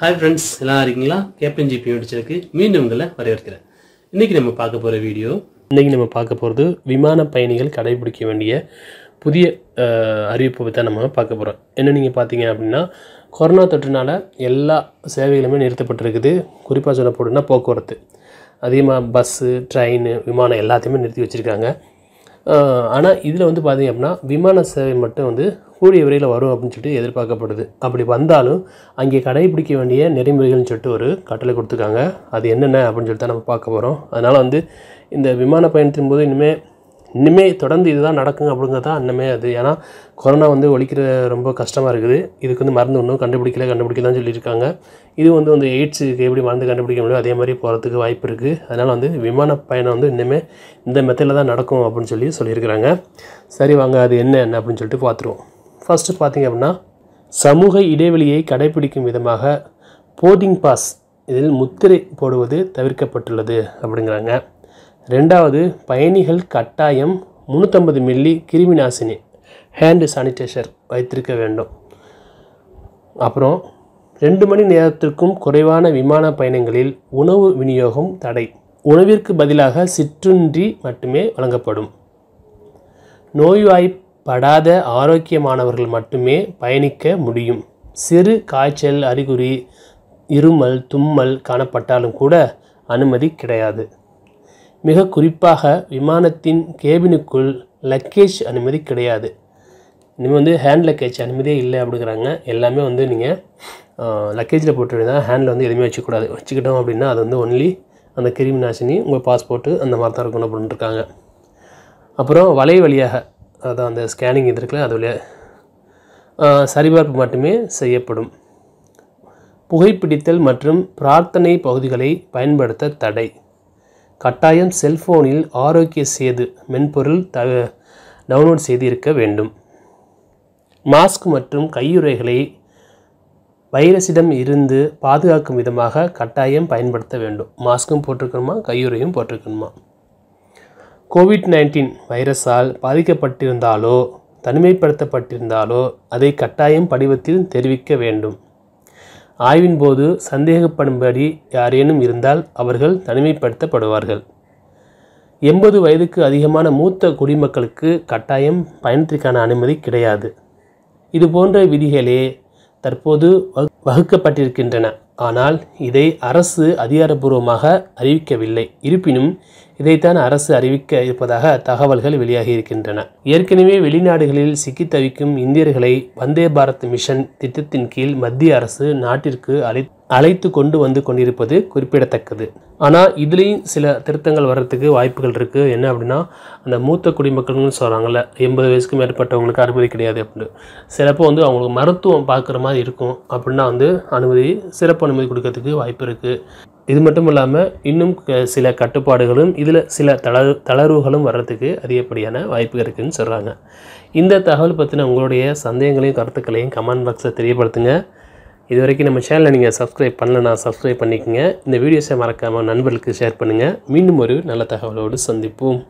hi friends எல்லாம் இருக்கீங்களா captain GB முடிச்சிருக்கு மீண்டும் உங்களை வரவேற்கிறேன் இன்றைக்கி நம்ம பார்க்க போகிற வீடியோ இன்றைக்கி நம்ம பார்க்க போகிறது விமான பயணிகள் கடைபிடிக்க வேண்டிய புதிய அறிவிப்பை தான் நம்ம பார்க்க போகிறோம் என்ன நீங்கள் பார்த்தீங்க அப்படின்னா கொரோனா தொற்றுனால எல்லா சேவைகளுமே நிறுத்தப்பட்டிருக்குது குறிப்பாக சொல்ல போடுன்னா போக்குவரத்து அதிகமாக பஸ்ஸு ட்ரெயின் விமானம் எல்லாத்தையுமே நிறுத்தி வச்சுருக்காங்க ஆனால் இதில் வந்து பார்த்திங்க அப்படின்னா விமான சேவை மட்டும் வந்து கூடிய விரைவில் வரும் அப்படின்னு சொல்லிட்டு எதிர்பார்க்கப்படுது அப்படி வந்தாலும் அங்கே கடைபிடிக்க வேண்டிய நெறிமுறைகள்னு சொல்லிட்டு ஒரு கட்டளை கொடுத்துருக்காங்க அது என்னென்ன அப்படின்னு சொல்லிட்டு நம்ம பார்க்க போகிறோம் அதனால் வந்து இந்த விமான பயணத்தின் போது இனிமேல் இனிமேல் தொடர்ந்து இதுதான் நடக்குங்க அப்படிங்கிறது தான் இன்னமே அது ஏன்னா கொரோனா வந்து ஒழிக்கிற ரொம்ப கஷ்டமாக இருக்குது இதுக்கு வந்து மருந்து ஒன்றும் கண்டுபிடிக்கல கண்டுபிடிக்கலான்னு சொல்லியிருக்காங்க இது வந்து வந்து எய்ட்ஸுக்கு எப்படி மருந்து கண்டுபிடிக்க முடியும் அதே மாதிரி போகிறதுக்கு வாய்ப்பு இருக்குது அதனால் வந்து விமான பயணம் வந்து இனிமேல் இந்த மெத்தடில் தான் நடக்கும் அப்படின்னு சொல்லி சொல்லியிருக்கிறாங்க சரி வாங்க அது என்ன என்ன அப்படின்னு சொல்லிட்டு பார்த்துருவோம் ஃபஸ்ட்டு பார்த்திங்க அப்படின்னா சமூக இடைவெளியை கடைபிடிக்கும் விதமாக போர்டிங் பாஸ் இதில் முத்திரை போடுவது தவிர்க்கப்பட்டுள்ளது அப்படிங்கிறாங்க ரெண்டாவது பயணிகள் கட்டாயம் முந்நூற்றம்பது மில்லி கிருமி நாசினி ஹேண்டு சானிடைசர் வைத்திருக்க வேண்டும் அப்புறம் ரெண்டு மணி நேரத்திற்கும் குறைவான விமான பயணங்களில் உணவு விநியோகம் தடை உணவிற்கு பதிலாக சிற்றுன்றி மட்டுமே வழங்கப்படும் நோய்வாய் படாத ஆரோக்கியமானவர்கள் மட்டுமே பயணிக்க முடியும் சிறு காய்ச்சல் அறிகுறி இருமல் தும்மல் காணப்பட்டாலும் கூட அனுமதி கிடையாது மிக குறிப்பாக விமானத்தின் கேபினுக்குள் லக்கேஜ் அனுமதி கிடையாது இனிமேல் வந்து ஹேண்ட் லக்கேஜ் அனுமதியே இல்லை அப்படிங்கிறாங்க எல்லாமே வந்து நீங்கள் லக்கேஜில் தான் ஹேண்டில் வந்து எதுவுமே வச்சுக்கூடாது வச்சுக்கிட்டோம் அப்படின்னா அது வந்து ஒன்லி அந்த கிருமி நாசினி உங்கள் பாஸ்போர்ட்டு அந்த மாதிரி தான் இருக்கணும் அப்படின்ட்டுருக்காங்க அப்புறம் வலை வழியாக அதான் அந்த ஸ்கேனிங் இது இருக்குல்ல அதில் சரிபார்ப்பு மட்டுமே செய்யப்படும் புகைப்பிடித்தல் மற்றும் பிரார்த்தனை பகுதிகளை பயன்படுத்த தடை கட்டாயம் செல்ஃபோனில் ஆரோக்கிய சேது மென்பொருள் த டவுன்லோட் செய்து இருக்க வேண்டும் மாஸ்க் மற்றும் கையுறைகளை வைரஸிடம் இருந்து பாதுகாக்கும் விதமாக கட்டாயம் பயன்படுத்த வேண்டும் மாஸ்க்கும் போட்டிருக்கணுமா கையுறையும் போட்டிருக்கணுமா கோவிட் நைன்டீன் வைரஸால் பாதிக்கப்பட்டிருந்தாலோ தனிமைப்படுத்தப்பட்டிருந்தாலோ அதை கட்டாயம் படிவத்தில் தெரிவிக்க வேண்டும் ஆய்வின் போது சந்தேகப்படும்படி யாரேனும் இருந்தால் அவர்கள் தனிமைப்படுத்தப்படுவார்கள் எண்பது வயதுக்கு அதிகமான மூத்த குடிமக்களுக்கு கட்டாயம் பயணத்திற்கான அனுமதி கிடையாது இதுபோன்ற விதிகளே தற்போது வகுக்கப்பட்டிருக்கின்றன ஆனால் இதை அரசு அதிகாரப்பூர்வமாக அறிவிக்கவில்லை இருப்பினும் இதைத்தான் அரசு அறிவிக்க இருப்பதாக தகவல்கள் வெளியாகி இருக்கின்றன ஏற்கனவே வெளிநாடுகளில் சிக்கி தவிக்கும் இந்தியர்களை வந்தே பாரத் மிஷன் திட்டத்தின் கீழ் மத்திய அரசு நாட்டிற்கு அழை அழைத்து கொண்டு வந்து கொண்டிருப்பது குறிப்பிடத்தக்கது ஆனால் இதுலேயும் சில திருத்தங்கள் வர்றதுக்கு வாய்ப்புகள் இருக்குது என்ன அப்படின்னா அந்த மூத்த குடிமக்கள்னு சொல்கிறாங்கல்ல எண்பது வயசுக்கு மேற்பட்டவங்களுக்கு அனுமதி கிடையாது அப்படின்னு சிலப்போ வந்து அவங்களுக்கு மருத்துவம் பார்க்குற மாதிரி இருக்கும் அப்படின்னா வந்து அனுமதி சிறப்பு அனுமதி கொடுக்கறதுக்கு வாய்ப்பு இருக்குது இது மட்டும் இல்லாமல் இன்னும் சில கட்டுப்பாடுகளும் இதில் சில தளர் தளர்வுகளும் வர்றதுக்கு அதிகப்படியான வாய்ப்பு இருக்குதுன்னு சொல்கிறாங்க இந்த தகவல் பற்றின உங்களுடைய சந்தேகங்களையும் கருத்துக்களையும் கமெண்ட் பாக்ஸில் தெரியப்படுத்துங்க இது வரைக்கும் நம்ம சேனலை நீங்கள் சப்ஸ்கிரைப் பண்ணலன்னா சப்ஸ்கிரைப் பண்ணிக்கோங்க இந்த வீடியோஸை மறக்காமல் நண்பர்களுக்கு ஷேர் பண்ணுங்கள் மீண்டும் ஒரு நல்ல தகவலோடு சந்திப்போம்